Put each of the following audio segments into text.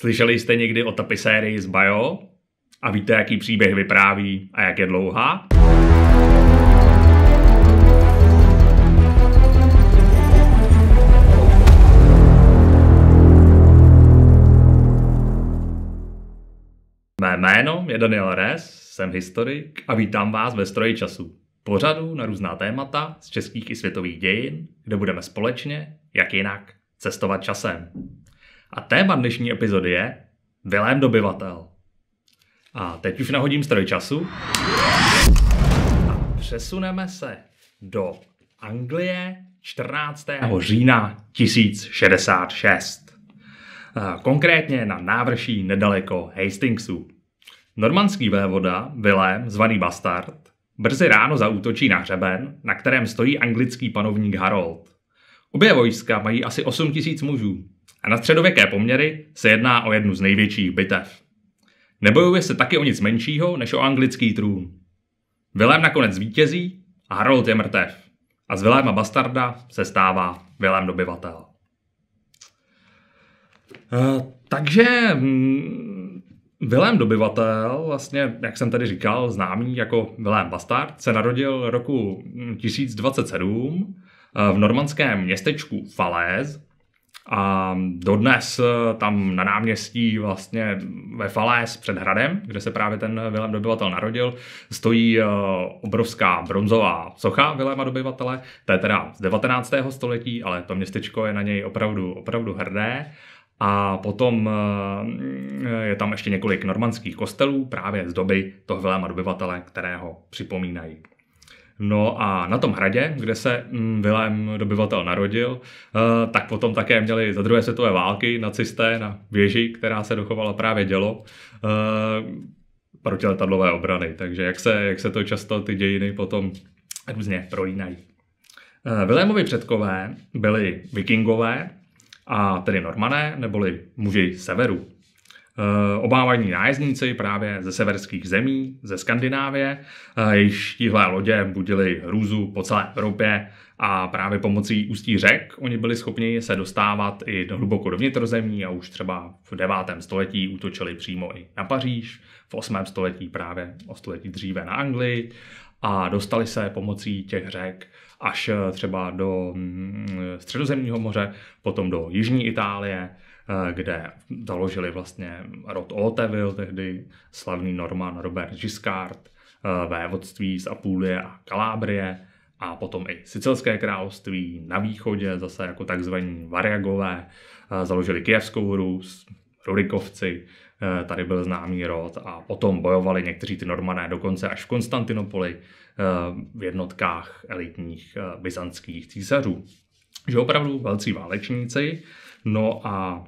Slyšeli jste někdy o tapisérii z Bio? A víte, jaký příběh vypráví a jak je dlouhá? Mé jméno je Daniel Res, jsem historik a vítám vás ve Stroji času. Pořadu na různá témata z českých i světových dějin, kde budeme společně, jak jinak, cestovat časem. A téma dnešní epizody je Vilém dobyvatel. A teď už nahodím stroj času. A přesuneme se do Anglie 14. října 1066. Konkrétně na návrší nedaleko Hastingsu. Normandský vévoda Vilém, zvaný Bastard, brzy ráno zaútočí na hřeben, na kterém stojí anglický panovník Harold. Obě vojska mají asi 8 tisíc mužů, a na středověké poměry se jedná o jednu z největších bitev. Nebojuje se taky o nic menšího než o anglický trůn. Vilém nakonec vítězí a Harold je mrtev. A z Viléma Bastarda se stává Vilém dobyvatel. Uh, takže hm, Vilém dobyvatel, vlastně, jak jsem tady říkal, známý jako Vilém Bastard, se narodil roku 1027 hm, eh, v normandském městečku Falaise a dodnes eh, tam na náměstí vlastně ve Falés před hradem, kde se právě ten Vilém dobyvatel narodil, stojí eh, obrovská bronzová socha Viléma dobyvatele. To je teda z 19. století, ale to městečko je na něj opravdu, opravdu hrdé. A potom eh, mm, je tam ještě několik normandských kostelů právě z doby toho Viléma dobyvatele, kterého připomínají. No a na tom hradě, kde se mm, Vilém dobyvatel narodil, eh, tak potom také měli za druhé světové války nacisté na věži, která se dochovala právě dělo eh, protiletadlové obrany. Takže jak se, jak se to často ty dějiny potom různě projínají. Eh, Vilémovi předkové byli vikingové, a tedy normané, neboli muži severu, Eh, obávaní nájezdníci právě ze severských zemí, ze Skandinávie. Eh, jejich tíhlé lodě budili hrůzu po celé Evropě a právě pomocí ústí řek oni byli schopni se dostávat i do hluboko do vnitrozemí a už třeba v 9. století útočili přímo i na Paříž, v 8. století právě o století dříve na Anglii a dostali se pomocí těch řek až eh, třeba do mm, středozemního moře, potom do jižní Itálie, Eh, kde založili vlastně rod Oteville, tehdy slavný Norman Robert Giscard, eh, vévodství z Apulie a Kalábrie a potom i Sicilské království na východě, zase jako takzvaní Variagové, eh, založili Kijevskou Rus, Rurikovci, tady byl známý rod a potom bojovali někteří ty Normané dokonce až v Konstantinopoli v jednotkách elitních byzantských císařů. Že opravdu velcí válečníci, no a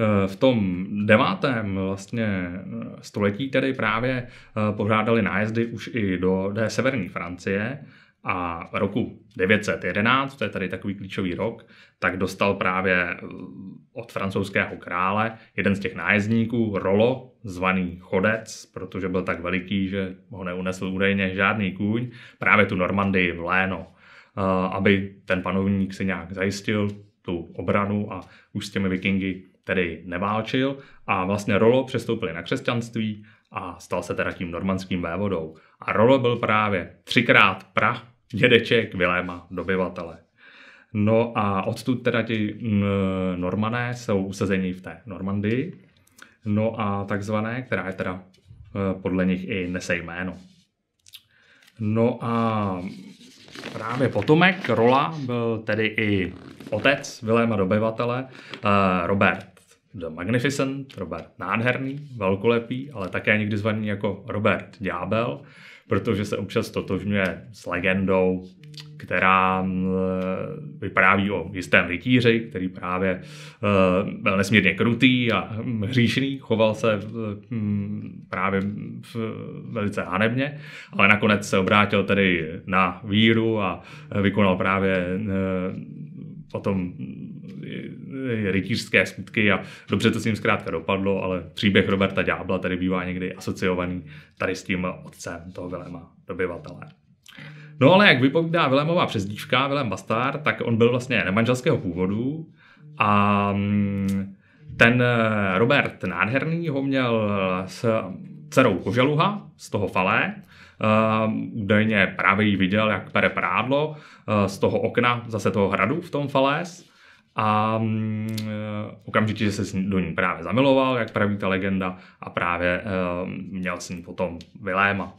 Eh, v tom devátém vlastně eh, století tedy právě eh, pořádali nájezdy už i do té severní Francie a roku 911, to je tady takový klíčový rok, tak dostal právě od francouzského krále jeden z těch nájezdníků, Rolo, zvaný Chodec, protože byl tak veliký, že ho neunesl údajně žádný kůň, právě tu Normandii v Léno, aby ten panovník si nějak zajistil tu obranu a už s těmi vikingy který neválčil a vlastně Rolo přestoupili na křesťanství a stal se teda tím normandským vévodou. A Rolo byl právě třikrát pra dědeček Viléma dobyvatele. No a odtud teda ti mm, Normané jsou usazení v té Normandii, no a takzvané, která je teda e, podle nich i nese jméno. No a právě potomek Rola byl tedy i otec Viléma dobyvatele e, Robert The Magnificent, Robert Nádherný, velkolepý, ale také někdy zvaný jako Robert Ďábel, protože se občas totožňuje s legendou, která e, vypráví o jistém rytíři, který právě e, byl nesmírně krutý a hříšný, choval se právě velice hanebně, ale nakonec se obrátil tedy na víru a vykonal právě e, potom Eh, rytířské skutky a dobře to s ním zkrátka dopadlo, ale příběh Roberta Ďábla tady bývá někdy asociovaný tady s tím otcem toho Viléma dobyvatele. No ale jak vypovídá Vilémová přezdívka, Vilém Bastár, tak on byl vlastně nemanželského původu a mm, ten eh, Robert Nádherný ho měl s dcerou Koželuha z toho Falé, Uh, údajně právě ji viděl, jak pere prádlo uh, z toho okna zase toho hradu v tom Falés a mm, eh, okamžitě se do ní právě zamiloval, jak praví ta legenda, a právě eh, měl s ní potom Viléma.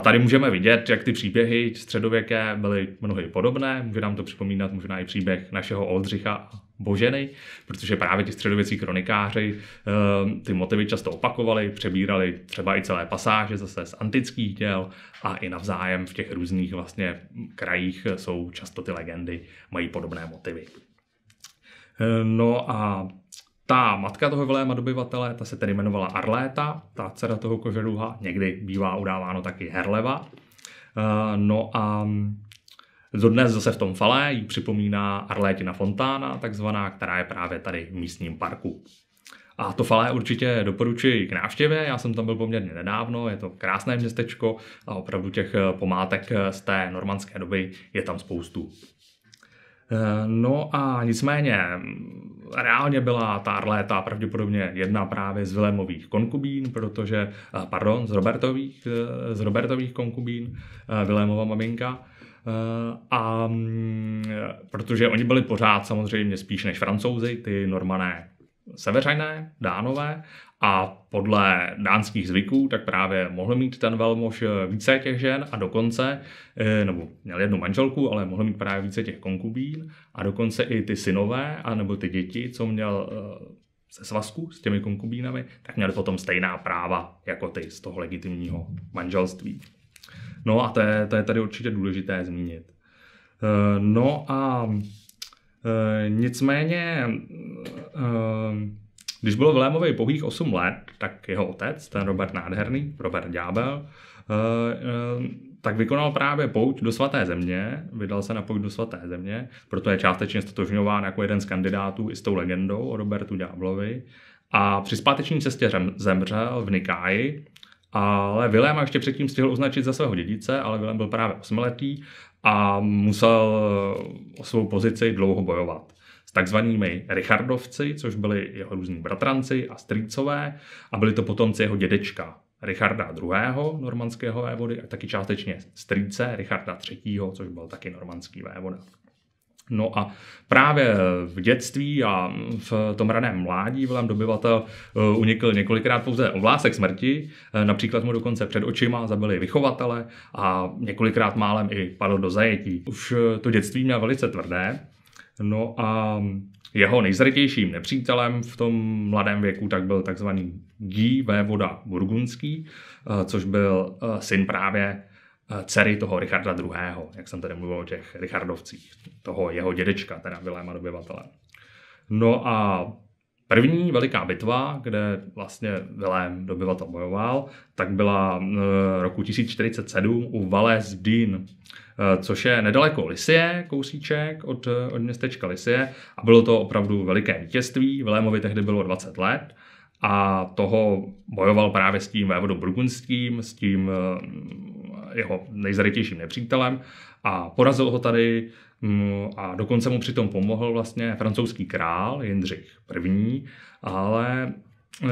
Tady můžeme vidět, jak ty příběhy středověké byly mnohdy podobné. Může nám to připomínat možná i příběh našeho Oldřicha a Boženy, protože právě ti středověcí kronikáři eh, ty motivy často opakovali, přebírali třeba i celé pasáže zase z antických děl a i navzájem v těch různých vlastně krajích jsou často ty legendy, mají podobné motivy. No a ta matka toho Viléma dobyvatele, ta se tedy jmenovala Arléta, ta dcera toho kožeruha, někdy bývá udáváno taky Herleva. Eh, no a dodnes zase v tom fale jí připomíná Arlétina fontána, takzvaná, která je právě tady v místním parku. A to falé určitě doporučuji k návštěvě, já jsem tam byl poměrně nedávno, je to krásné městečko a opravdu těch pomátek z té normandské doby je tam spoustu. Eh, no a nicméně mm, reálně byla ta léta pravděpodobně jedna právě z Vilémových konkubín, protože, eh, pardon, z Robertových, eh, z Robertových konkubín, Vilémova maminka, a mm, protože oni byli pořád samozřejmě spíš než francouzi, ty normané seveřané, dánové, a podle dánských zvyků, tak právě mohl mít ten velmož více těch žen a dokonce, eh, nebo měl jednu manželku, ale mohl mít právě více těch konkubín a dokonce i ty synové, anebo ty děti, co měl se eh, svazku s těmi konkubínami, tak měli potom stejná práva jako ty z toho legitimního manželství. No a to je, to je tady určitě důležité zmínit. Eh, no a nicméně když bylo Vilémovi pouhých 8 let, tak jeho otec, ten Robert Nádherný, Robert Ďábel, eh, eh, tak vykonal právě pouť do svaté země, vydal se na pouť do svaté země, proto je částečně stotožňován jako jeden z kandidátů i s tou legendou o Robertu Ďáblovi. A při zpáteční cestě zemřel v Nikáji, ale Vilém ještě předtím stihl označit za svého dědice, ale Vilém byl právě osmiletý a musel o svou pozici dlouho bojovat s takzvanými Richardovci, což byli jeho různí bratranci a strýcové a byli to potomci jeho dědečka, Richarda II., normandského vévody, a taky částečně strýce Richarda III., což byl taky normandský vévoda. No a právě v dětství a v tom raném mládí Vilém dobyvatel eh, unikl několikrát pouze ovlásek smrti, eh, například mu dokonce před očima zabili vychovatele a několikrát málem i padl do zajetí. Už eh, to dětství měl velice tvrdé, No a jeho nejzrtějším nepřítelem v tom mladém věku tak byl takzvaný Guy vévoda burgundský, eh, což byl eh, syn právě eh, dcery toho Richarda II., jak jsem tady mluvil o těch Richardovcích, toho jeho dědečka, teda Viléma dobyvatele. No a První veliká bitva, kde vlastně Vilém dobyvatel bojoval, tak byla eh, roku 1047 u Vales Dín, eh, což je nedaleko Lisie, kousíček od, eh, od městečka Lisie a bylo to opravdu veliké vítězství. Vilémovi tehdy bylo 20 let a toho bojoval právě s tím vévodou burgundským, s tím jeho nejzarytějším nepřítelem a porazil ho tady a dokonce mu přitom pomohl vlastně francouzský král Jindřich I, ale eh,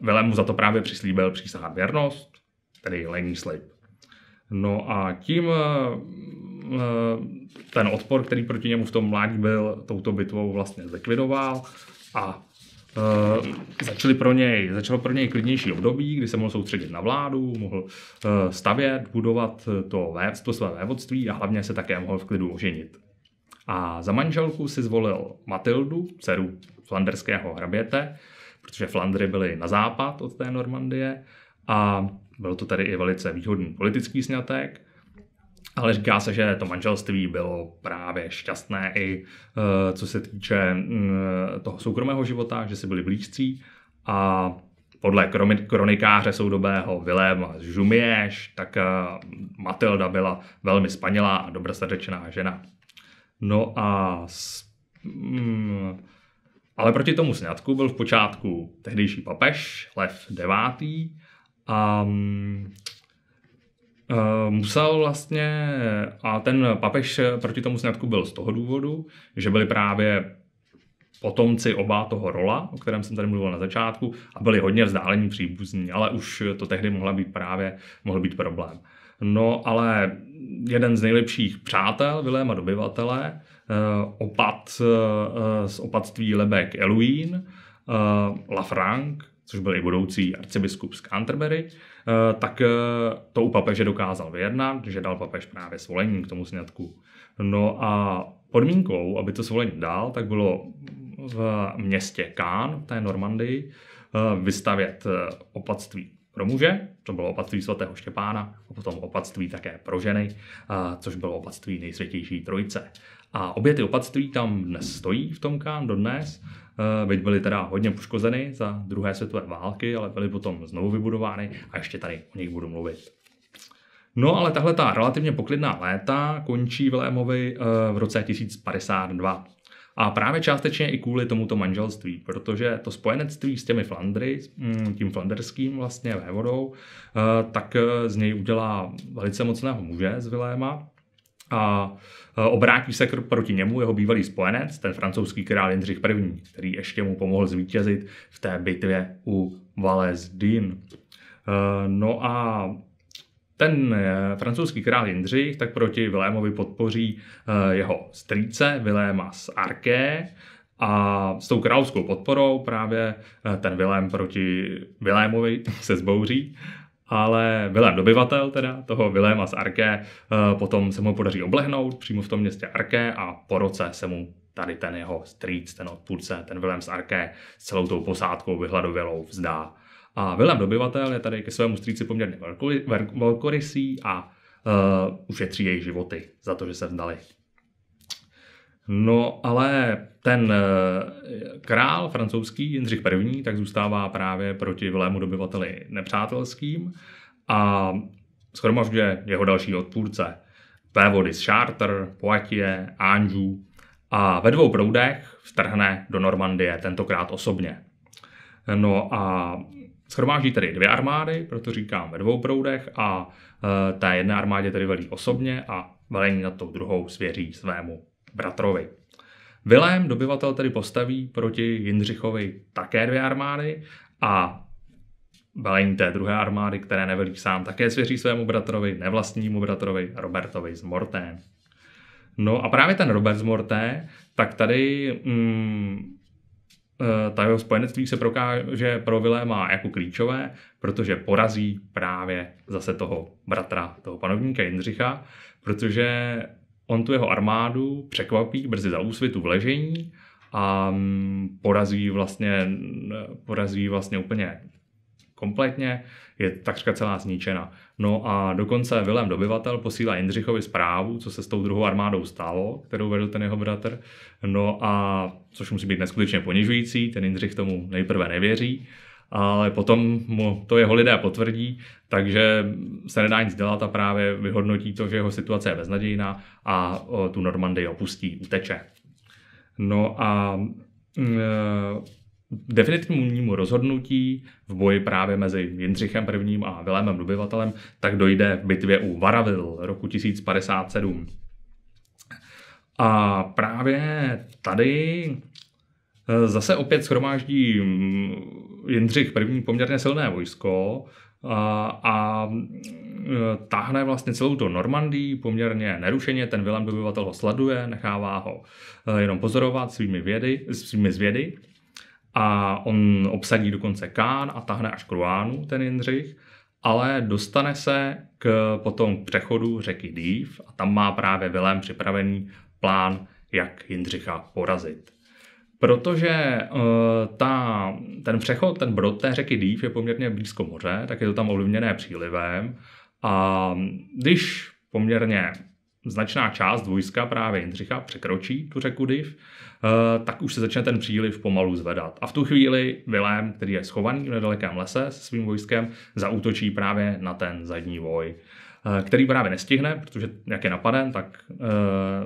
Vilém mu za to právě přislíbil přísahat věrnost, tedy lení slib. No a tím eh, eh, ten odpor, který proti němu v tom mládí byl, touto bitvou vlastně zlikvidoval a Eh, začali pro něj, začalo pro něj klidnější období, kdy se mohl soustředit na vládu, mohl eh, stavět, budovat eh, to, vévod, to své vévodství a hlavně se také mohl v klidu oženit. A za manželku si zvolil Matildu, dceru flanderského hraběte, protože Flandry byly na západ od té Normandie a byl to tady i velice výhodný politický snětek. Ale říká se, že to manželství bylo právě šťastné i eh, co se týče mm, toho soukromého života, že si byli blízcí a podle kronikáře soudobého Viléma Žumieš, tak eh, Matilda byla velmi spanělá a dobrosrdečná žena. No a s, mm, ale proti tomu sňatku byl v počátku tehdejší papež Lev IX. A mm, Eh, musel vlastně, a ten papež proti tomu sňatku byl z toho důvodu, že byli právě potomci oba toho rola, o kterém jsem tady mluvil na začátku, a byli hodně vzdálení příbuzní, ale už to tehdy mohla být právě, mohl být problém. No ale jeden z nejlepších přátel Viléma dobyvatele, eh, opat eh, z opatství Lebek Eluín, Lafranc, což byl i budoucí arcibiskup z Canterbury, eh, tak eh, to u papeže dokázal vyjednat, že dal papež právě svolení k tomu sňatku. No a podmínkou, aby to svolení dal, tak bylo v městě Kán, v té Normandii, eh, vystavět opatství pro muže, to bylo opatství svatého Štěpána, a potom opatství také pro ženy, což bylo opatství nejsvětější trojice. A obě ty opatství tam dnes stojí v tom Kán dodnes Eh, byť byly teda hodně poškozeny za druhé světové války, ale byly potom znovu vybudovány a ještě tady o nich budu mluvit. No ale tahle ta relativně poklidná léta končí Vilémovi eh, v roce 1052. A právě částečně i kvůli tomuto manželství, protože to spojenectví s těmi Flandry, mm, tím flanderským vlastně vévodou, eh, tak z něj udělá velice mocného muže z Viléma, a e, obrátí se proti němu jeho bývalý spojenec, ten francouzský král Jindřich I., který ještě mu pomohl zvítězit v té bitvě u Valais d'In. E, no a ten e, francouzský král Jindřich tak proti Vilémovi podpoří jeho strýce Viléma z Arké a s tou královskou podporou právě ten Vilém proti Vilémovi se zbouří ale Vilém dobyvatel, teda toho Viléma z Arké, eh, potom se mu podaří oblehnout přímo v tom městě Arké a po roce se mu tady ten jeho strýc, ten odpůrce, ten Vilém z Arké s celou tou posádkou vyhladovělou vzdá. A Vilém dobyvatel je tady ke svému strýci poměrně velkorysý a uh, ušetří jejich životy za to, že se vzdali No ale ten eh, král francouzský Jindřich I. tak zůstává právě proti vlému dobyvateli nepřátelským a schromažďuje jeho další odpůrce. Vévody z Charter, Poitiers, Anjou a ve dvou proudech vtrhne do Normandie, tentokrát osobně. No a schromáždí tedy dvě armády, proto říkám ve dvou proudech a e, té jedné armádě tedy velí osobně a velení nad tou druhou svěří svému bratrovi. Vilém dobyvatel tedy postaví proti Jindřichovi také dvě armády a velení té druhé armády, které nevelí sám, také svěří svému bratrovi, nevlastnímu bratrovi Robertovi z Morté. No a právě ten Robert z Morté, tak tady mm, eh, ta jeho spojenectví se prokáže pro Viléma jako klíčové, protože porazí právě zase toho bratra, toho panovníka Jindřicha, protože on tu jeho armádu překvapí brzy za úsvitu v ležení a mm, porazí vlastně, porazí vlastně úplně kompletně, je takřka celá zničena. No a dokonce Vilém dobyvatel posílá Jindřichovi zprávu, co se s tou druhou armádou stalo, kterou vedl ten jeho bratr. No a, což musí být neskutečně ponižující, ten Jindřich tomu nejprve nevěří ale potom mu to jeho lidé potvrdí, takže se nedá nic dělat a právě vyhodnotí to, že jeho situace je beznadějná a tu Normandii opustí, uteče. No a mm, e, definitivnímu rozhodnutí v boji právě mezi Jindřichem I. a Vilémem Dobyvatelem tak dojde v bitvě u Varavil roku 1057. A právě tady Eh, zase opět schromáždí mm, Jindřich první poměrně silné vojsko a, a eh, táhne vlastně celou tu Normandii poměrně nerušeně, ten Vilém dobyvatel ho sleduje, nechává ho eh, jenom pozorovat svými, vědy, svými zvědy a on obsadí dokonce Kán a tahne až k Ruánu, ten Jindřich, ale dostane se k potom přechodu řeky Dýv a tam má právě Vilém připravený plán, jak Jindřicha porazit. Protože uh, ta, ten přechod, ten brod té řeky Dýv je poměrně blízko moře, tak je to tam ovlivněné přílivem. A když poměrně značná část vojska právě Jindřicha překročí tu řeku Div, eh, tak už se začne ten příliv pomalu zvedat. A v tu chvíli Vilém, který je schovaný v nedalekém lese se svým vojskem, zautočí právě na ten zadní voj. Eh, který právě nestihne, protože jak je napaden, tak eh,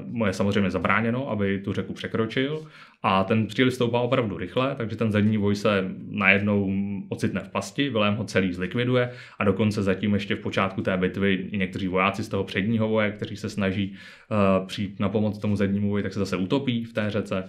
mu je samozřejmě zabráněno, aby tu řeku překročil a ten příliv stoupá opravdu rychle, takže ten zadní voj se najednou ocitne v pasti, Vilém ho celý zlikviduje a dokonce zatím ještě v počátku té bitvy i někteří vojáci z toho předního voje, kteří se snaží eh, přijít na pomoc tomu zadnímu voji, tak se zase utopí v té řece.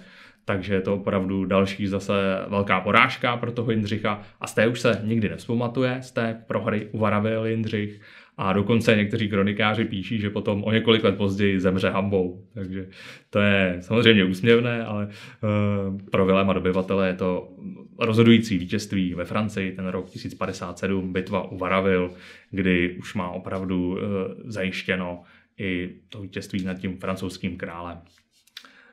Takže je to opravdu další zase velká porážka pro toho Jindřicha a z té už se nikdy nevzpamatuje, z té prohry u Jindřich a dokonce někteří kronikáři píší, že potom o několik let později zemře hambou. Takže to je samozřejmě úsměvné, ale eh, pro Viléma dobyvatele je to rozhodující vítězství ve Francii, ten rok 1057, bitva u Varavil, kdy už má opravdu eh, zajištěno i to vítězství nad tím francouzským králem.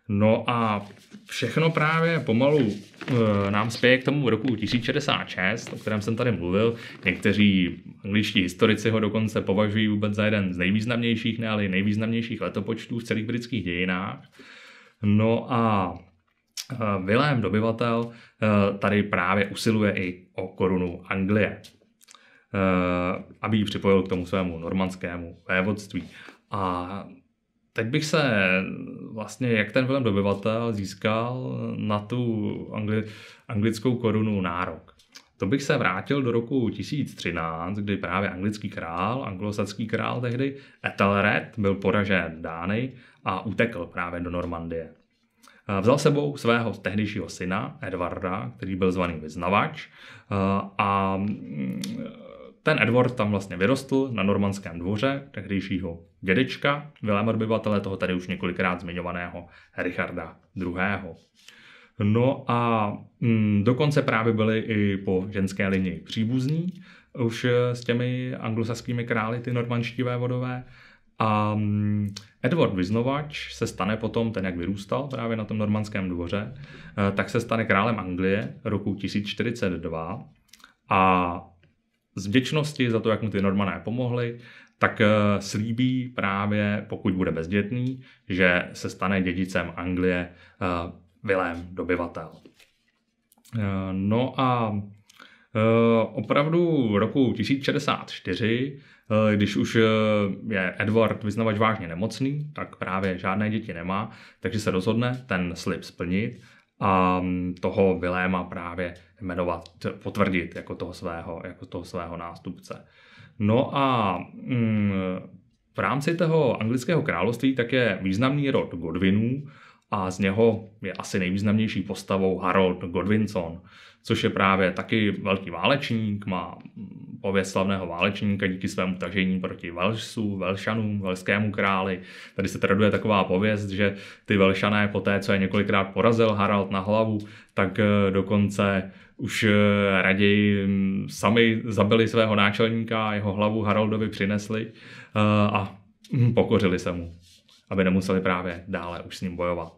No a všechno právě pomalu e, nám spěje k tomu roku 1066, o kterém jsem tady mluvil. Někteří angličtí historici ho dokonce považují vůbec za jeden z nejvýznamnějších, ne ale i nejvýznamnějších letopočtů v celých britských dějinách. No a e, Vilém dobyvatel e, tady právě usiluje i o korunu Anglie, aby ji připojil k tomu svému normandskému vévodství. A Teď bych se vlastně, jak ten film dobyvatel získal na tu angli, anglickou korunu nárok. To bych se vrátil do roku 1013, kdy právě anglický král, anglosaský král tehdy, Ethelred, byl poražen Dány a utekl právě do Normandie. Eh, vzal sebou svého tehdejšího syna Edvarda, který byl zvaný vyznavač eh, a mm, ten Edward tam vlastně vyrostl na normanském dvoře tehdejšího dědečka, Viléma obyvatele toho tady už několikrát zmiňovaného Richarda II. No a mm, dokonce právě byli i po ženské linii příbuzní, už eh, s těmi anglosaskými krály ty normanští vodové. A mm, Edward Vyznovač se stane potom, ten jak vyrůstal právě na tom normandském dvoře, eh, tak se stane králem Anglie roku 1042 a z vděčnosti za to, jak mu ty normané pomohli, tak eh, slíbí právě, pokud bude bezdětný, že se stane dědicem Anglie eh, Vilém dobyvatel. Eh, no a opravdu roku 1064, když už je Edward vyznavač vážně nemocný, tak právě žádné děti nemá, takže se rozhodne ten slib splnit a mm, toho Viléma právě jmenovat, potvrdit jako toho svého, jako toho svého nástupce. No a mm, v rámci toho anglického království tak je významný rod Godwinů a z něho je asi nejvýznamnější postavou Harold Godwinson, což je právě taky velký válečník, má mm, pověst slavného válečníka díky svému tažení proti Velšsu, Velšanům, Velskému králi. Tady se traduje taková pověst, že ty Velšané po té, co je několikrát porazil Harald na hlavu, tak eh, dokonce už eh, raději mm, sami zabili svého náčelníka a jeho hlavu Haraldovi přinesli eh, a hm, pokořili se mu, aby nemuseli právě dále už s ním bojovat.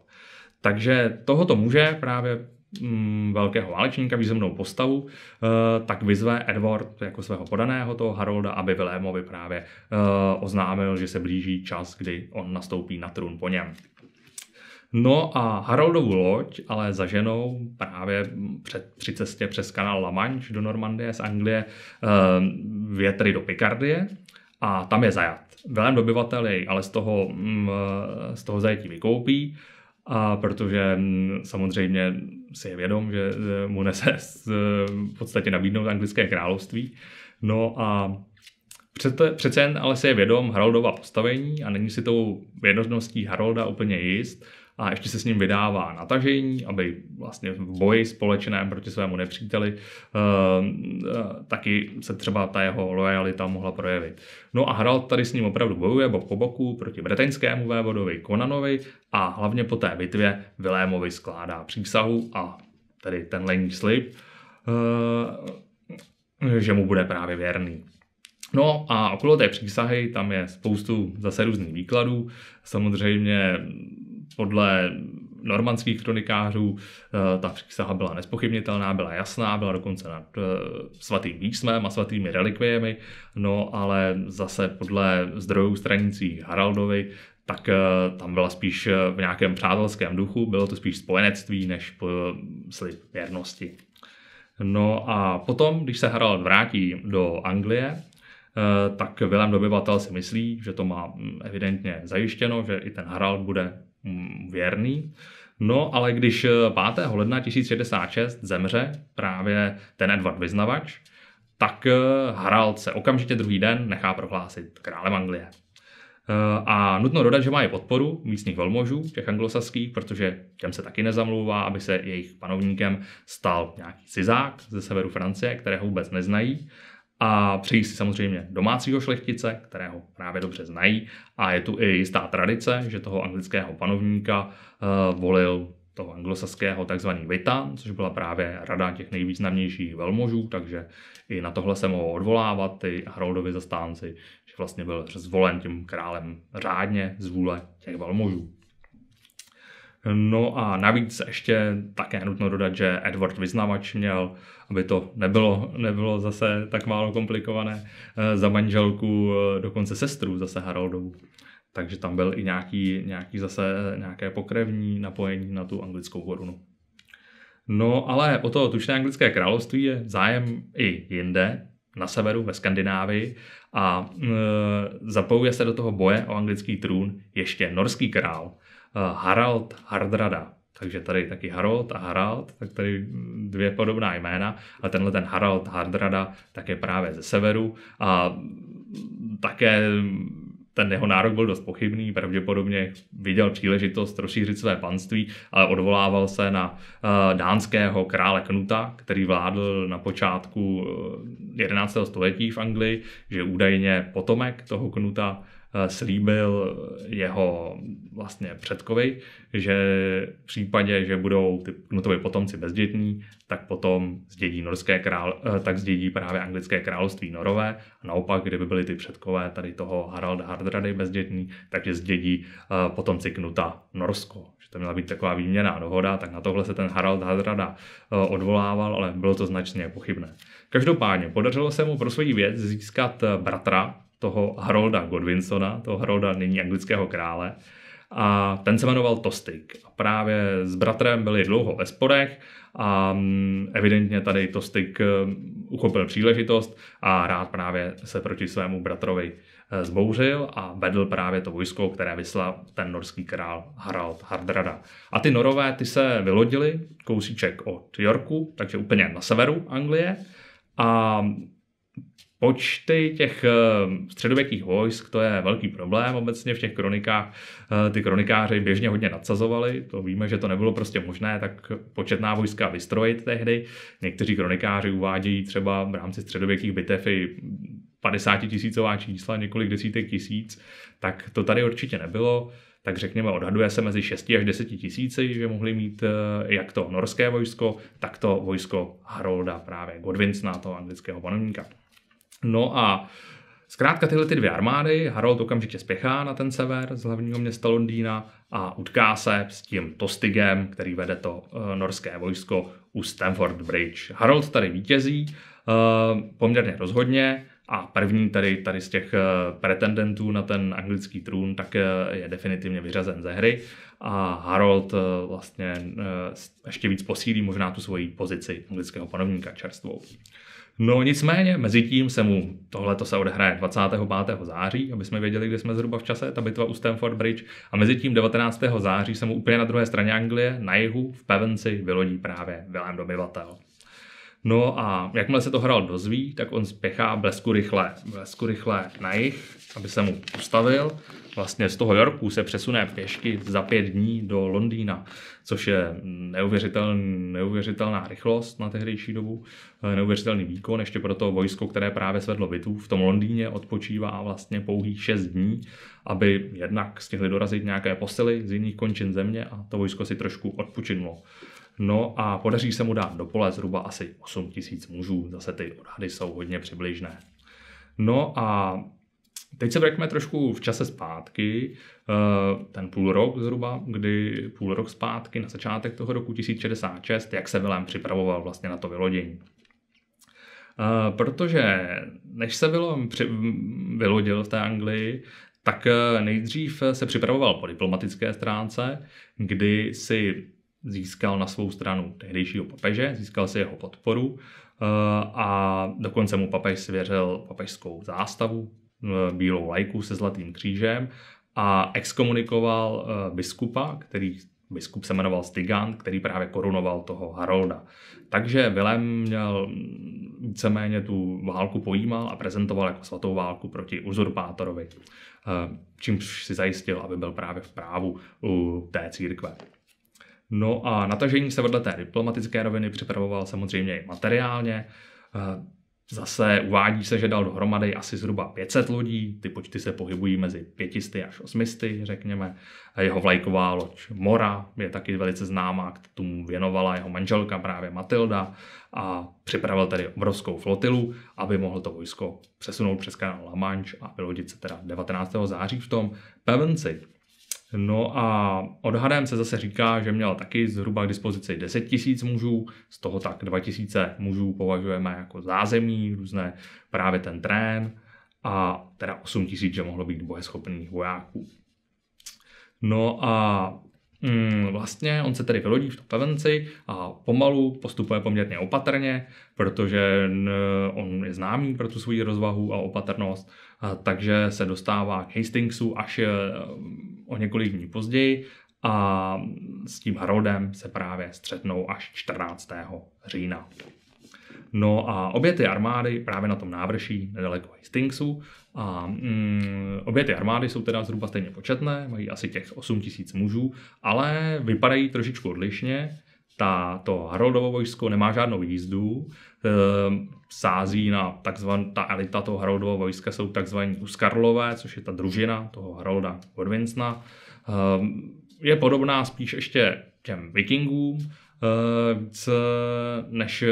Takže tohoto muže právě Mm, velkého válečníka, významnou postavu, eh, tak vyzve Edward jako svého podaného, toho Harolda, aby Vilémovi právě eh, oznámil, že se blíží čas, kdy on nastoupí na trůn po něm. No a Haroldovu loď ale za ženou právě před, při cestě přes kanál La Manche do Normandie z Anglie eh, větry do Picardie a tam je zajat. Velem dobyvatel jej ale z toho, mm, z toho zajetí vykoupí, a protože mm, samozřejmě si je vědom, že e, mu nese e, v podstatě nabídnout anglické království. No a přece, přece jen ale si je vědom Haroldova postavení a není si tou vědnostností Harolda úplně jist, a ještě se s ním vydává na tažení, aby vlastně v boji společném proti svému nepříteli ehm, eh, taky se třeba ta jeho lojalita mohla projevit. No a Harald tady s ním opravdu bojuje bok po boku proti bretenskému vévodovi Konanovi a hlavně po té bitvě Vilémovi skládá přísahu a tedy ten lení slib, ehm, že mu bude právě věrný. No a okolo té přísahy tam je spoustu zase různých výkladů. Samozřejmě podle normandských kronikářů eh, ta přísaha byla nespochybnitelná, byla jasná, byla dokonce nad eh, svatým písmem a svatými relikviemi, no ale zase podle zdrojů stranící Haraldovi, tak eh, tam byla spíš v nějakém přátelském duchu, bylo to spíš spojenectví než slib věrnosti. No a potom, když se Harald vrátí do Anglie, tak Vilém dobyvatel si myslí, že to má mm, evidentně zajištěno, že i ten Harald bude Mm, věrný. No, ale když 5. Eh, ledna 1066 zemře právě ten Edward Vyznavač, tak eh, Harald se okamžitě druhý den nechá prohlásit králem Anglie. Eh, a nutno dodat, že má i podporu místních velmožů, těch anglosaských, protože těm se taky nezamlouvá, aby se jejich panovníkem stal nějaký cizák ze severu Francie, kterého vůbec neznají a přejí si samozřejmě domácího šlechtice, kterého právě dobře znají a je tu i jistá tradice, že toho anglického panovníka uh, volil toho anglosaského takzvaný Vita, což byla právě rada těch nejvýznamnějších velmožů, takže i na tohle se mohou odvolávat ty Haroldovi zastánci, že vlastně byl zvolen tím králem řádně z vůle těch velmožů. No a navíc ještě také nutno dodat, že Edward vyznavač měl, aby to nebylo, nebylo zase tak málo komplikované, eh, za manželku eh, dokonce sestru zase Haroldovu. Takže tam byl i nějaký, nějaký zase eh, nějaké pokrevní napojení na tu anglickou korunu. No ale o to tušné anglické království je zájem i jinde, na severu, ve Skandinávii a e, zapojuje se do toho boje o anglický trůn ještě norský král, Eh, Harald Hardrada. Takže tady taky Harold a Harald, tak tady dvě podobná jména. A tenhle ten Harald Hardrada tak je právě ze severu a také ten jeho nárok byl dost pochybný, pravděpodobně viděl příležitost rozšířit své panství, ale odvolával se na eh, dánského krále Knuta, který vládl na počátku 11. Eh, století v Anglii, že údajně potomek toho Knuta Eh, slíbil jeho vlastně předkovi, že v případě, že budou ty Knutovy potomci bezdětní, tak potom zdědí, norské král, eh, tak zdědí právě anglické království norové a naopak, kdyby byly ty předkové tady toho Haralda Hardrady bezdětní, takže zdědí eh, potomci Knuta Norsko. Že to měla být taková výměná dohoda, tak na tohle se ten Harald Hardrada odvolával, ale bylo to značně pochybné. Každopádně podařilo se mu pro svoji věc získat bratra toho Harolda Godwinsona, toho Harolda nyní anglického krále. A ten se jmenoval Tostig. A právě s bratrem byli dlouho ve sporech a mm, evidentně tady Tostig eh, uchopil příležitost a rád právě se proti svému bratrovi eh, zbouřil a vedl právě to vojsko, které vyslal ten norský král Harald Hardrada. A ty norové, ty se vylodili kousíček od Yorku, takže úplně na severu Anglie a počty těch eh, středověkých vojsk, to je velký problém obecně v těch kronikách. Eh, ty kronikáři běžně hodně nadsazovali, to víme, že to nebylo prostě možné, tak početná vojska vystrojit tehdy. Někteří kronikáři uvádějí třeba v rámci středověkých bitev i 50 tisícová čísla, několik desítek tisíc, tak to tady určitě nebylo. Tak řekněme, odhaduje se mezi 6 až 10 tisíci, že mohli mít eh, jak to norské vojsko, tak to vojsko Harolda právě Godwinsona, toho anglického panovníka. No a Zkrátka tyhle ty dvě armády, Harold okamžitě spěchá na ten sever z hlavního města Londýna a utká se s tím Tostigem, který vede to eh, norské vojsko u Stamford Bridge. Harold tady vítězí eh, poměrně rozhodně a první tady, tady z těch eh, pretendentů na ten anglický trůn tak je definitivně vyřazen ze hry a Harold vlastně ještě víc posílí možná tu svoji pozici anglického panovníka čerstvou. No nicméně, mezi tím se mu tohle to se odehraje 25. září, aby jsme věděli, kde jsme zhruba v čase, ta bitva u Stamford Bridge. A mezi tím 19. září se mu úplně na druhé straně Anglie, na jihu, v Pevenci, vylodí právě Vilém dobyvatel. No a jakmile se to hrál dozví, tak on spěchá blesku rychle, blesku rychle na jich, aby se mu postavil. Vlastně z toho Yorku se přesune pěšky za pět dní do Londýna, což je neuvěřitelný, neuvěřitelná rychlost na tehdejší dobu, eh, neuvěřitelný výkon, ještě pro to vojsko, které právě svedlo bitvu. V tom Londýně odpočívá vlastně pouhých šest dní, aby jednak stihli dorazit nějaké posily z jiných končin země a to vojsko si trošku odpočinulo. No a podaří se mu dát do pole zhruba asi 8 tisíc mužů, zase ty odhady jsou hodně přibližné. No a Teď se vrátíme trošku v čase zpátky, eh, ten půl rok zhruba, kdy půl rok zpátky na začátek toho roku 1066, jak se Vilém připravoval vlastně na to vylodění. Eh, protože než se Vilém vylodil v té Anglii, tak eh, nejdřív se připravoval po diplomatické stránce, kdy si získal na svou stranu tehdejšího papeže, získal si jeho podporu eh, a dokonce mu papež svěřil papežskou zástavu, eh, bílou lajku se zlatým křížem a exkomunikoval eh, biskupa, který biskup se jmenoval Stigand, který právě korunoval toho Harolda. Takže Vilém měl víceméně tu válku pojímal a prezentoval jako svatou válku proti uzurpátorovi, čímž si zajistil, aby byl právě v právu u té církve. No a natažení se vedle té diplomatické roviny připravoval samozřejmě i materiálně. Eh, zase uvádí se, že dal dohromady asi zhruba 500 lodí, ty počty se pohybují mezi 500 až 800, řekněme. jeho vlajková loď Mora je taky velice známá, k tomu věnovala jeho manželka právě Matilda a připravil tedy obrovskou flotilu, aby mohl to vojsko přesunout přes kanál La Manche a vylodit se teda 19. září v tom Pevenci. No a odhadem se zase říká, že měl taky zhruba k dispozici 10 tisíc mužů, z toho tak 2 tisíce mužů považujeme jako zázemí, různé právě ten trén a teda 8 tisíc, že mohlo být bojeschopných vojáků. No a Mm, vlastně on se tedy vylodí v tu pevenci a pomalu postupuje poměrně opatrně, protože on je známý pro tu svoji rozvahu a opatrnost, a takže se dostává k Hastingsu až e, o několik dní později a s tím Haroldem se právě střetnou až 14. října. No a obě ty armády právě na tom návrší nedaleko Hastingsu a mm, obě ty armády jsou teda zhruba stejně početné, mají asi těch 8 tisíc mužů, ale vypadají trošičku odlišně. Ta, to Haroldovo vojsko nemá žádnou jízdu, e, sází na takzvaný, ta elita toho Haroldovo vojska jsou takzvaní Uskarlové, což je ta družina toho Harolda Godwinsona. E, je podobná spíš ještě těm vikingům, Eh, Víc než eh,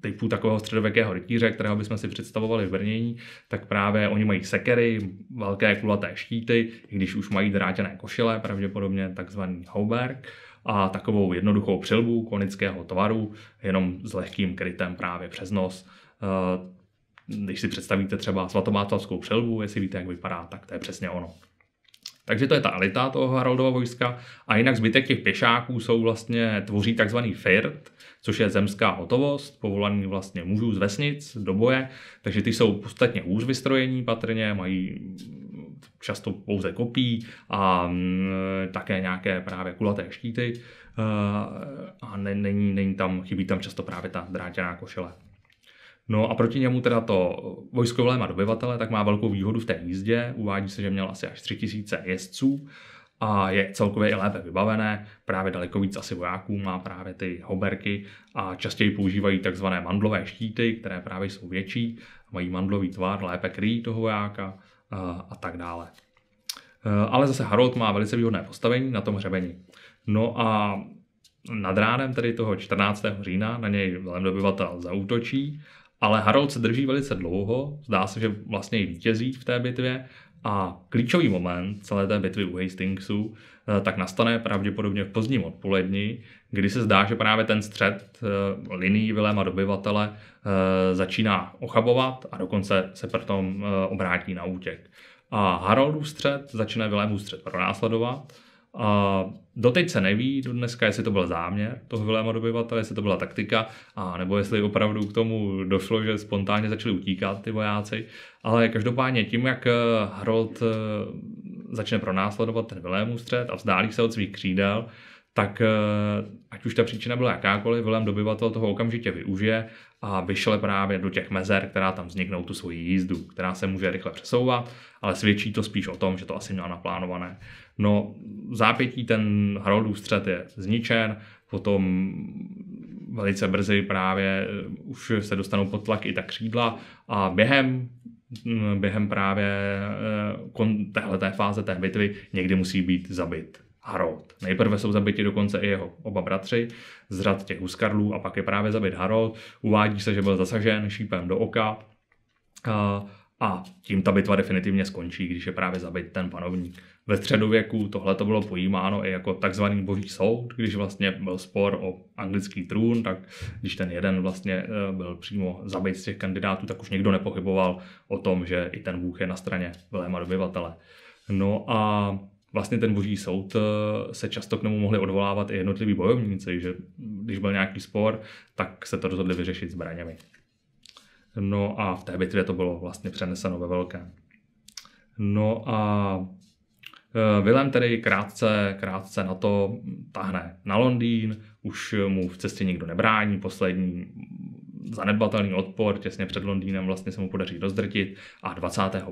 typu takového středověkého rytíře, kterého bychom si představovali v Brnění, tak právě oni mají sekery, velké kulaté štíty, i když už mají drátěné košile, pravděpodobně takzvaný hauberk, a takovou jednoduchou přilbu konického tvaru, jenom s lehkým krytem právě přes nos. Eh, když si představíte třeba svatomátovskou přelbu, jestli víte, jak vypadá, tak to je přesně ono. Takže to je ta elita toho Haroldova vojska a jinak zbytek těch pěšáků jsou vlastně, tvoří takzvaný firt, což je zemská hotovost, povolaný vlastně mužů z vesnic do boje, takže ty jsou podstatně hůř vystrojení patrně, mají často pouze kopí a mm, také nějaké právě kulaté štíty eh, a není, není tam, chybí tam často právě ta drátěná košile. No a proti němu teda to vojsko má dobyvatele, tak má velkou výhodu v té jízdě. Uvádí se, že měl asi až 3000 jezdců a je celkově i lépe vybavené. Právě daleko víc asi vojáků má právě ty hoberky a častěji používají takzvané mandlové štíty, které právě jsou větší, mají mandlový tvar, lépe kryjí toho vojáka a, eh, a tak dále. Eh, ale zase Harold má velice výhodné postavení na tom hřebení. No a nad ránem tedy toho 14. října na něj velem dobyvatel zaútočí ale Harold se drží velice dlouho, zdá se, že vlastně i vítězí v té bitvě a klíčový moment celé té bitvy u Hastingsu eh, tak nastane pravděpodobně v pozdním odpoledni, kdy se zdá, že právě ten střed eh, linií Viléma dobyvatele eh, začíná ochabovat a dokonce se potom obrátí na útěk. A Haroldův střed začne Vilémův střed pronásledovat a doteď se neví do dneska, jestli to byl záměr toho Viléma dobyvatele, jestli to byla taktika, a nebo jestli opravdu k tomu došlo, že spontánně začali utíkat ty vojáci. Ale každopádně tím, jak eh, Harold eh, začne pronásledovat ten Vilém střed a vzdálí se od svých křídel, tak eh, ať už ta příčina byla jakákoliv, Vilém dobyvatel toho okamžitě využije a vyšle právě do těch mezer, která tam vzniknou tu svoji jízdu, která se může rychle přesouvat, ale svědčí to spíš o tom, že to asi měla naplánované. No v zápětí ten Haroldův střed je zničen, potom velice brzy právě eh, už se dostanou pod tlak i ta křídla a během mm, během právě eh, téhleté fáze té bitvy někdy musí být zabit Harold. Nejprve jsou zabiti dokonce i jeho oba bratři z řad těch huskarlů a pak je právě zabit Harold. Uvádí se, že byl zasažen šípem do oka a, eh, a tím ta bitva definitivně skončí, když je právě zabit ten panovník ve středověku tohle to bylo pojímáno i jako takzvaný boží soud, když vlastně byl spor o anglický trůn, tak když ten jeden vlastně eh, byl přímo zabit z těch kandidátů, tak už někdo nepochyboval o tom, že i ten Bůh je na straně Viléma dobyvatele. No a vlastně ten boží soud eh, se často k němu mohli odvolávat i jednotliví bojovníci, že když byl nějaký spor, tak se to rozhodli vyřešit zbraněmi. No a v té bitvě to bylo vlastně přeneseno ve velkém. No a Eh, Willem tedy krátce, krátce na to tahne na Londýn, už mu v cestě nikdo nebrání, poslední zanedbatelný odpor těsně před Londýnem vlastně se mu podaří rozdrtit a 25.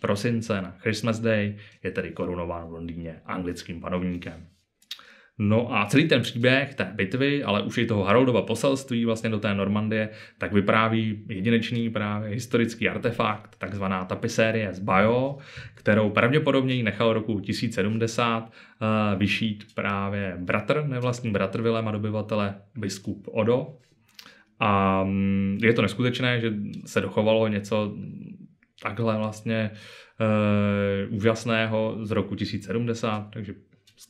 prosince na Christmas Day je tedy korunován v Londýně anglickým panovníkem. No a celý ten příběh té bitvy, ale už i toho Haroldova poselství vlastně do té Normandie, tak vypráví jedinečný právě historický artefakt, takzvaná tapisérie z Bajo, kterou pravděpodobně ji nechal roku 1070 eh, vyšít právě bratr, nevlastní bratr a dobyvatele biskup Odo. A mm, je to neskutečné, že se dochovalo něco takhle vlastně uh, úžasného z roku 1070, takže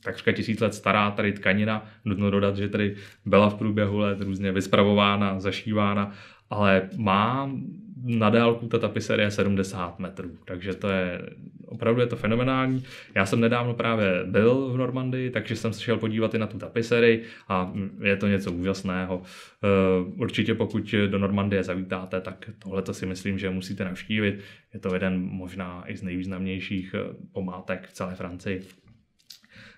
takřka tisíc let stará tady tkanina. Nutno dodat, že tady byla v průběhu let různě vyspravována, zašívána, ale má na délku ta tapiserie 70 metrů, takže to je opravdu je to fenomenální. Já jsem nedávno právě byl v Normandii, takže jsem se šel podívat i na tu tapiserii a je to něco úžasného. Eh, určitě pokud do Normandie zavítáte, tak tohle to si myslím, že musíte navštívit. Je to jeden možná i z nejvýznamnějších eh, pomátek v celé Francii.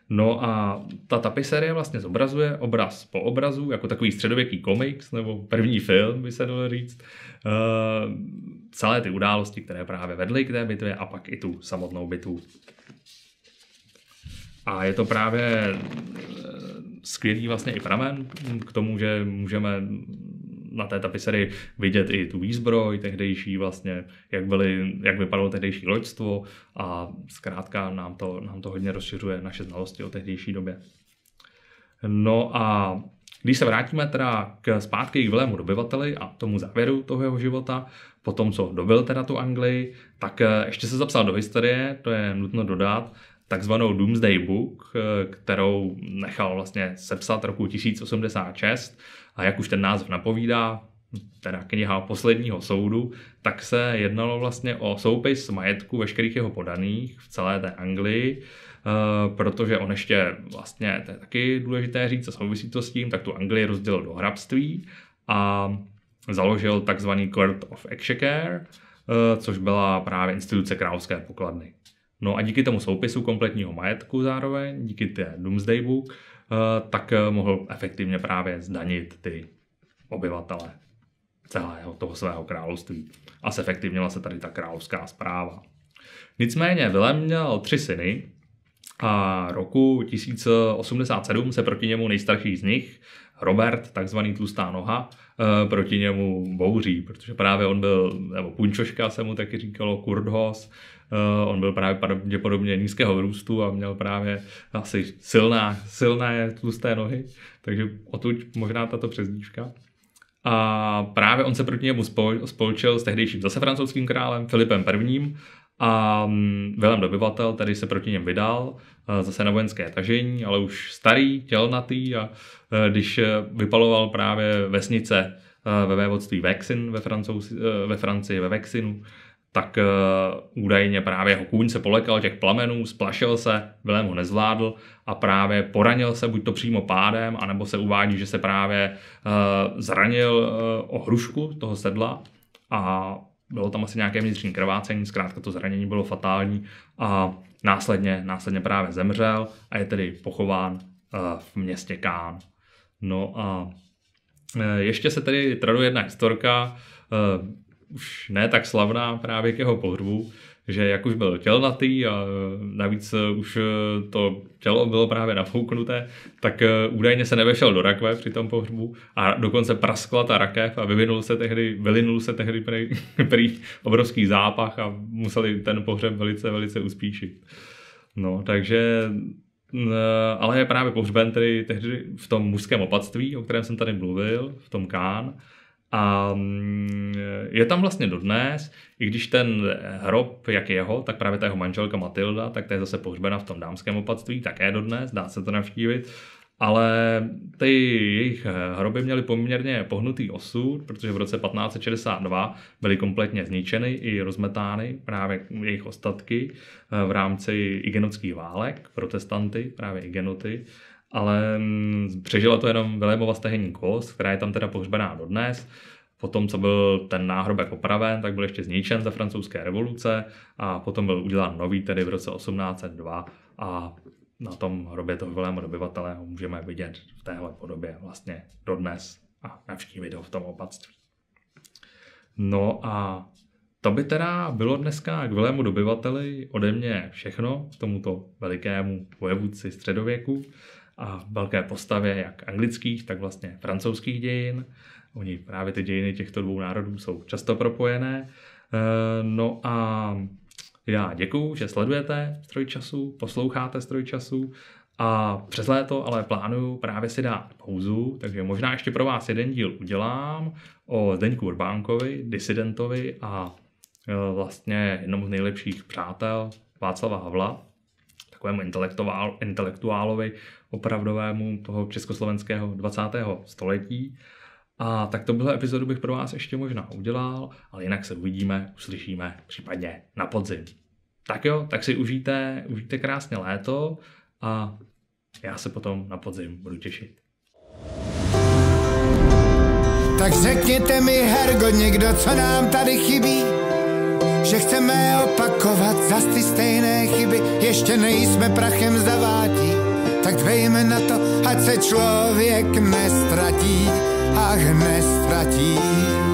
No a ta tapiserie vlastně zobrazuje obraz po obrazu, jako takový středověký komiks nebo první film, by se dalo říct. Eh, celé ty události, které právě vedly k té bitvě a pak i tu samotnou bitvu. A je to právě eh, skvělý vlastně i pramen k tomu, že můžeme na té tapiserii vidět i tu výzbroj tehdejší vlastně, jak, byly, jak vypadalo tehdejší loďstvo a zkrátka nám to, nám to hodně rozšiřuje naše znalosti o tehdejší době. No a když se vrátíme teda k zpátky k Vilému dobyvateli a tomu závěru toho jeho života, po tom, co dobil teda tu Anglii, tak eh, ještě se zapsal do historie, to je nutno dodat, takzvanou Doomsday Book, eh, kterou nechal vlastně sepsat roku 1086 a jak už ten název napovídá, teda kniha posledního soudu, tak se jednalo vlastně o soupis majetku veškerých jeho podaných v celé té Anglii, eh, protože on ještě vlastně, to je taky důležité říct, co souvisí to s tím, tak tu Anglii rozdělil do hrabství a založil takzvaný Court of Exchequer, eh, což byla právě instituce královské pokladny. No a díky tomu soupisu kompletního majetku zároveň, díky té Doomsday Book, eh, tak eh, mohl efektivně právě zdanit ty obyvatele celého toho svého království. A zefektivnila se tady ta královská zpráva. Nicméně Vilém měl tři syny a roku 1087 se proti němu nejstarší z nich, Robert, takzvaný tlustá noha, Eh, proti němu bouří, protože právě on byl, nebo punčoška se mu taky říkalo, kurdhos, eh, on byl právě pravděpodobně nízkého růstu a měl právě asi silná, silné tlusté nohy, takže otuď možná tato přezdívka. A právě on se proti němu spolčil s tehdejším zase francouzským králem Filipem I a Vilém mm, dobyvatel tedy se proti něm vydal e, zase na vojenské tažení, ale už starý, tělnatý a e, když e, vypaloval právě vesnice ve vévodství Vexin ve, Francouz, ve Francii, ve Vexinu, tak údajně právě jeho kůň se polekal těch plamenů, splašil se, Vilém ho nezvládl a právě poranil se buď to přímo pádem, anebo se uvádí, že se právě zranil o hrušku toho sedla a bylo tam asi nějaké vnitřní krvácení, zkrátka to zranění bylo fatální a následně, následně právě zemřel a je tedy pochován eh, v městě Kán. No a eh, ještě se tedy traduje jedna historka, eh, už ne tak slavná právě k jeho pohřbu, že jak už byl tělnatý a e, navíc e, už e, to tělo bylo právě nafouknuté, tak údajně se nevešel do rakve při tom pohřbu a dokonce praskla ta rakev a vyvinul se tehdy, vylinul se tehdy prý, prý obrovský zápach a museli ten pohřeb velice, velice uspíšit. No, takže ale je právě pohřben tedy tehdy v tom mužském opatství, o kterém jsem tady mluvil, v tom Kán, a mm, je tam vlastně dodnes, i když ten hrob, jak je jeho, tak právě ta jeho manželka Matilda, tak ta je zase pohřbena v tom dámském opatství, také dodnes, dá se to navštívit. Ale ty jejich hroby měly poměrně pohnutý osud, protože v roce 1562 byly kompletně zničeny i rozmetány právě jejich ostatky eh, v rámci igenotských válek, protestanty, právě igenoty ale mm, přežila to jenom Vilémova stehenní kost, která je tam teda pohřbená dodnes. Potom, co byl ten náhrobek opraven, tak byl ještě zničen za francouzské revoluce a potom byl udělán nový, tedy v roce 1802 a na tom hrobě toho Viléma dobyvatele ho můžeme vidět v téhle podobě vlastně dodnes a navštívit ho v tom opatství. No a to by teda bylo dneska k Vilému dobyvateli ode mě všechno, k tomuto velikému vojevůdci středověku a v velké postavě jak anglických, tak vlastně francouzských dějin. Oni právě ty dějiny těchto dvou národů jsou často propojené. Eh, no a já děkuju, že sledujete Stroj času, posloucháte Stroj času a přes léto ale plánuju právě si dát pauzu, takže možná ještě pro vás jeden díl udělám o Zdeňku Urbánkovi, disidentovi a eh, vlastně jednomu z nejlepších přátel Václava Havla, takovému intelektuál, intelektuálovi opravdovému toho československého 20. století. A tak to tuhle epizodu bych pro vás ještě možná udělal, ale jinak se uvidíme, uslyšíme případně na podzim. Tak jo, tak si užijte, užijte krásně léto a já se potom na podzim budu těšit. Tak řekněte mi, Hergo, někdo, co nám tady chybí? že chceme opakovat zas ty stejné chyby, ještě nejsme prachem zavádí, tak dvejme na to, ať se člověk nestratí, ach nestratí.